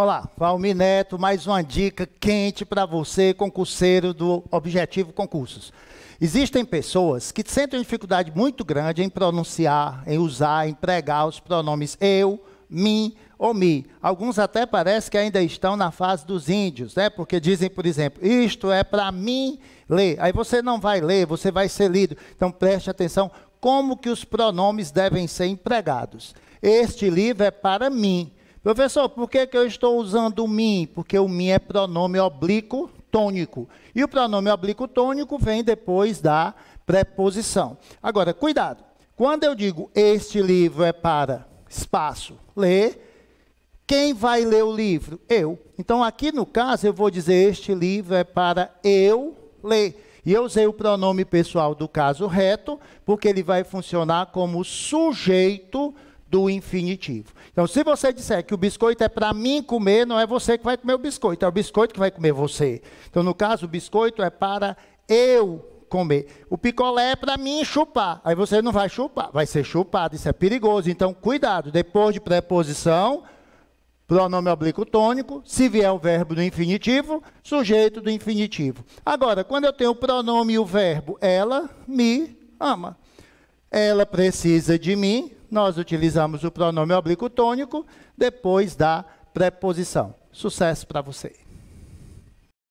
Olá, Valmir Neto, mais uma dica quente para você, concurseiro do Objetivo Concursos. Existem pessoas que sentem dificuldade muito grande em pronunciar, em usar, em pregar os pronomes eu, mim ou mi. Alguns até parece que ainda estão na fase dos índios, né? Porque dizem, por exemplo, isto é para mim ler. Aí você não vai ler, você vai ser lido. Então preste atenção como que os pronomes devem ser empregados. Este livro é para mim Professor, por que, que eu estou usando o mim? Porque o mim é pronome oblíquo tônico. E o pronome oblíquo tônico vem depois da preposição. Agora, cuidado. Quando eu digo este livro é para espaço, ler, quem vai ler o livro? Eu. Então, aqui no caso, eu vou dizer este livro é para eu ler. E eu usei o pronome pessoal do caso reto, porque ele vai funcionar como sujeito do infinitivo. Então, se você disser que o biscoito é para mim comer, não é você que vai comer o biscoito, é o biscoito que vai comer você. Então, no caso, o biscoito é para eu comer. O picolé é para mim chupar. Aí você não vai chupar, vai ser chupado. Isso é perigoso. Então, cuidado. Depois de preposição, pronome oblíquo tônico, se vier o verbo do infinitivo, sujeito do infinitivo. Agora, quando eu tenho o pronome e o verbo, ela me ama. Ela precisa de mim, nós utilizamos o pronome oblíquo tônico depois da preposição. Sucesso para você!